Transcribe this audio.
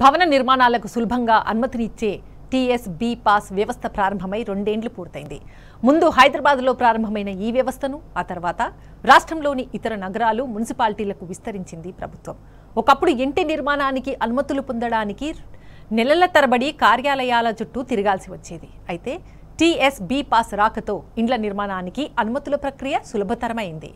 భవన నిర్మాణాలకు సులభంగా అనుమతినిచ్చే టీఎస్బీ పాస్ వ్యవస్థ ప్రారంభమై రెండేండ్లు పూర్తయింది ముందు హైదరాబాద్లో ప్రారంభమైన ఈ వ్యవస్థను ఆ తర్వాత రాష్ట్రంలోని ఇతర నగరాలు మున్సిపాలిటీలకు విస్తరించింది ప్రభుత్వం ఒకప్పుడు ఇంటి నిర్మాణానికి అనుమతులు పొందడానికి నెలల తరబడి కార్యాలయాల చుట్టూ తిరగాల్సి వచ్చేది అయితే టీఎస్బీ పాస్ రాకతో ఇండ్ల నిర్మాణానికి అనుమతుల ప్రక్రియ సులభతరమైంది